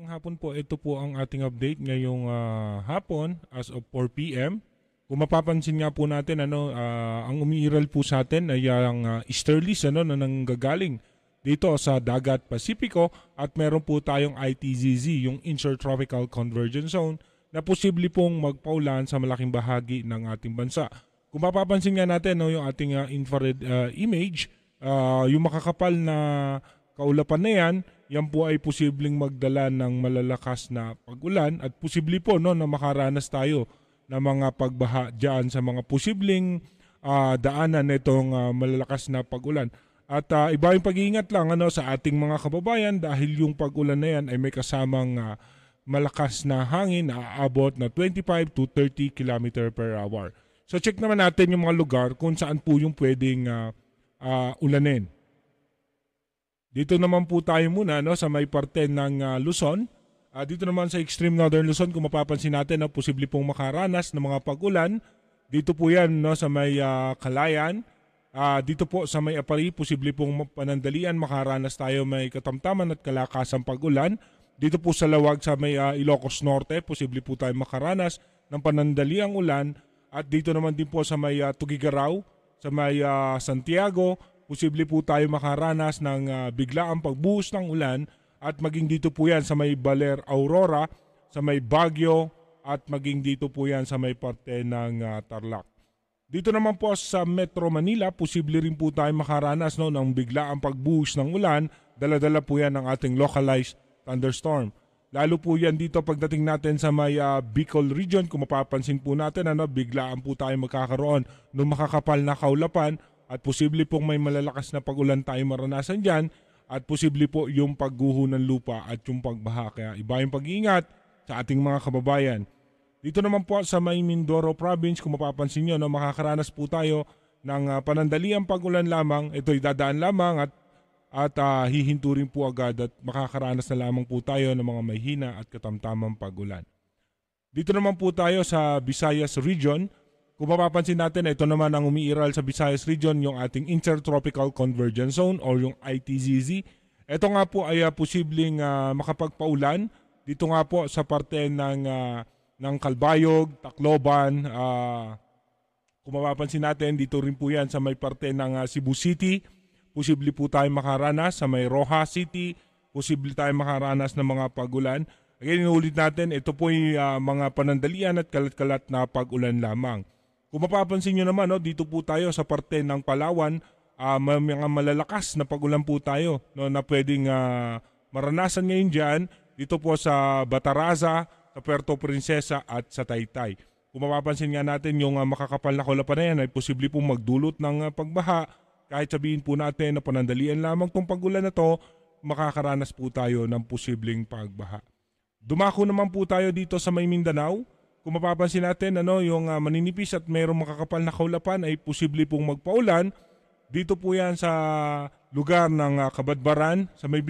Magandang hapon po. Ito po ang ating update ngayong uh, hapon as of 4 p.m. Kung mapapansin nga po natin ano uh, ang umiiral po sa atin ay ang uh, ah, Easterlies ano na nanggagaling dito sa dagat Pasipiko at meron po tayong ITZZ yung Intertropical Convergence Zone na posible pong magpaulan sa malaking bahagi ng ating bansa. Kung mapapansin nga natin no yung ating uh, infrared uh, image uh, yung makakapal na kaulapan na yan yan po ay posibleng magdala ng malalakas na pag-ulan at posible po no, na makaranas tayo ng mga pagbaha dyan sa mga posibleng uh, daanan nitong uh, ah, malalakas na pag-ulan. At uh, iba yung pag-iingat lang ano, sa ating mga kababayan dahil yung pag-ulan na yan ay may kasamang uh, malakas na hangin na aabot na 25 to 30 km per hour. So check naman natin yung mga lugar kung saan po yung pwedeng uh, uh, ulanin. Dito naman po tayo muna no, sa may parte ng uh, Luzon. Uh, dito naman sa extreme northern Luzon, kung mapapansin natin, no, posible pong makaranas ng mga pag-ulan. Dito po yan no, sa may uh, ah, Kalayan. Uh, dito po sa may Apari, posible pong panandalian makaranas tayo may katamtaman at kalakasang pag-ulan. Dito po sa Lawag sa may uh, Ilocos Norte, posible po tayo makaranas ng panandaliang ulan. At dito naman din po sa may uh, Tugigaraw, sa may uh, Santiago, posible po tayo makaranas ng uh, ah, biglaang pagbuhos ng ulan at maging dito po yan sa may Baler Aurora, sa may Baguio at maging dito po yan sa may parte ng uh, Tarlac. Dito naman po sa Metro Manila, posible rin po tayo makaranas no, ng biglaang pagbuhos ng ulan, daladala po yan ng ating localized thunderstorm. Lalo po yan dito pagdating natin sa may uh, Bicol region, kung mapapansin po natin, ano, biglaan po tayo magkakaroon ng makakapal na kaulapan at posible pong may malalakas na pagulan tayo maranasan dyan at posible po yung pagguho ng lupa at yung pagbaha. Kaya iba yung pag-iingat sa ating mga kababayan. Dito naman po sa May Mindoro Province, kung mapapansin nyo, no, makakaranas po tayo ng uh, panandaliang pagulan lamang. Ito'y dadaan lamang at at uh, hihinto rin po agad at makakaranas na lamang po tayo ng mga mahina at katamtamang pagulan. Dito naman po tayo sa Visayas Region, kung mapapansin natin, ito naman ang umiiral sa Visayas Region, yung ating Intertropical Convergence Zone or yung ITZZ. Ito nga po ay uh, posibleng uh, makapagpaulan dito nga po sa parte ng uh, ng Kalbayog, Tacloban, uh, kung mapapansin natin, dito rin po yan sa may parte ng uh, Cebu City. Posible po tayo makaranas sa may Roja City. Posible tayo makaranas ng mga pagulan. Again, inuulit natin, ito po yung uh, mga panandalian at kalat-kalat na pagulan lamang. Kung mapapansin nyo naman, no, dito po tayo sa parte ng Palawan, uh, may mga malalakas na pagulan po tayo no, na pwedeng uh, maranasan ngayon dyan, dito po sa Bataraza, sa Puerto Princesa at sa Taytay. Kung mapapansin nga natin yung uh, makakapal na kulapan na yan ay posible pong magdulot ng uh, pagbaha. Kahit sabihin po natin na panandalian lamang tong pagulan na to, makakaranas po tayo ng posibleng pagbaha. Dumako naman po tayo dito sa May Mindanao kung mapapansin natin, ano, yung uh, maninipis at mayroong makakapal na kaulapan ay posible pong magpaulan. Dito po yan sa lugar ng uh, Kabadbaran, sa May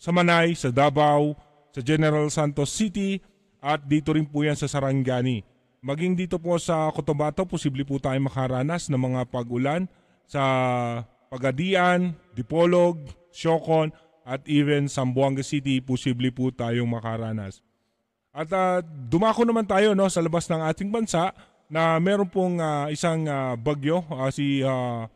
sa Manay, sa Davao, sa General Santos City, at dito rin po yan sa Sarangani. Maging dito po sa Cotabato, posible po tayo makaranas ng mga pag-ulan sa Pagadian, Dipolog, Siokon, at even Sambuanga City, posible po tayong makaranas. At uh, dumako naman tayo no sa labas ng ating bansa na meron pong uh, isang uh, bagyo uh, si uh,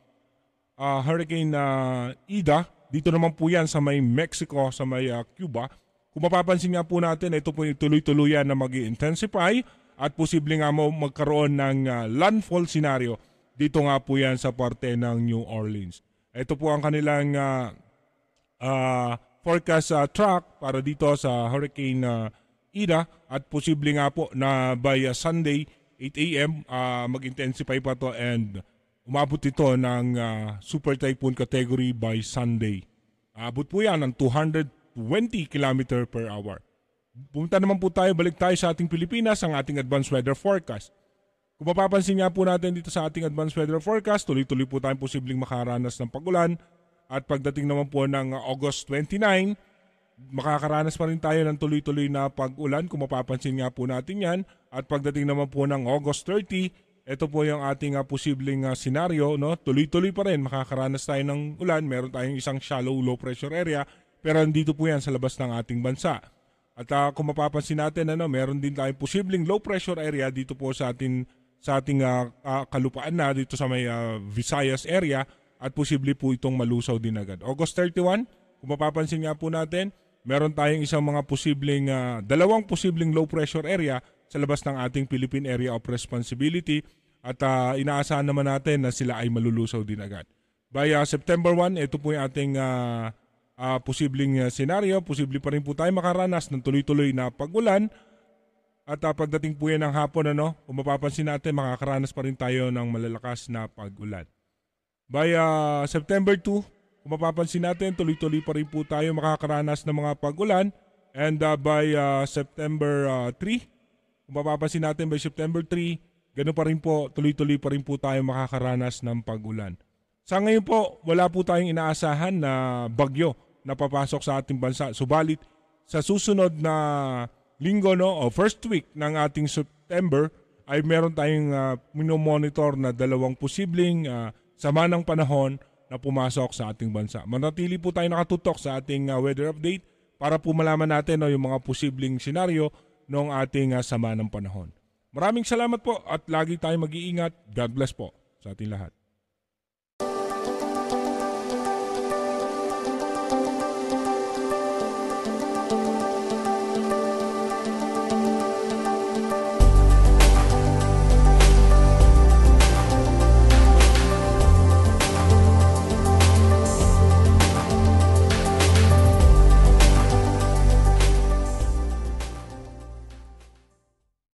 uh, Hurricane uh, Ida dito naman po yan sa may Mexico sa may uh, Cuba. Kung mapapansin nga po natin ito po yung tuloy-tuluyan na mag intensify at posible nga mo magkaroon ng uh, landfall scenario dito nga po yan sa parte ng New Orleans. Ito po ang kanilang uh, uh, forecast uh, track para dito sa Hurricane uh, ina at posible nga po na by uh, Sunday 8 a.m. Uh, mag-intensify pa to and umabot ito ng uh, super typhoon category by Sunday. Abot po yan ng 220 km per hour. Pumunta naman po tayo, balik tayo sa ating Pilipinas, ang ating advanced weather forecast. Kung mapapansin nga po natin dito sa ating advanced weather forecast, tuloy-tuloy po tayong posibleng makaranas ng pagulan. At pagdating naman po ng uh, August 29, makakaranas pa rin tayo ng tuloy-tuloy na pag-ulan kung mapapansin nga po natin yan. At pagdating naman po ng August 30, ito po yung ating uh, posibleng uh, senaryo. No? Tuloy-tuloy pa rin makakaranas tayo ng ulan. Meron tayong isang shallow low pressure area pero andito po yan sa labas ng ating bansa. At uh, kung mapapansin natin, ano, meron din tayong posibleng low pressure area dito po sa ating sa ating uh, uh, kalupaan na dito sa may uh, Visayas area at posible po itong malusaw din agad. August 31, kung mapapansin nga po natin, meron tayong isang mga posibleng, uh, dalawang posibleng low pressure area sa labas ng ating Philippine Area of Responsibility at uh, inaasahan naman natin na sila ay malulusaw din agad. By uh, September 1, ito po yung ating uh, uh, posibleng uh, senaryo. Posible pa rin po tayo makaranas ng tuloy-tuloy na pagulan. At uh, pagdating po yan ng hapon, ano, kung mapapansin natin, makakaranas pa rin tayo ng malalakas na pagulan. By uh, September 2, kung mapapansin natin, tuloy-tuloy pa rin po tayo makakaranas ng mga pagulan. And uh, by uh, September uh, 3, kung mapapansin natin by September 3, ganun pa rin po, tuloy-tuloy pa rin po tayo makakaranas ng pagulan. Sa ngayon po, wala po tayong inaasahan na bagyo na papasok sa ating bansa. Subalit, sa susunod na linggo no, o first week ng ating September, ay meron tayong uh, minomonitor na dalawang posibleng uh, sama ng panahon – na pumasok sa ating bansa. Manatili po tayo nakatutok sa ating uh, weather update para po malaman natin no, yung mga posibleng senaryo ng ating uh, sama ng panahon. Maraming salamat po at lagi tayong mag-iingat. God bless po sa ating lahat.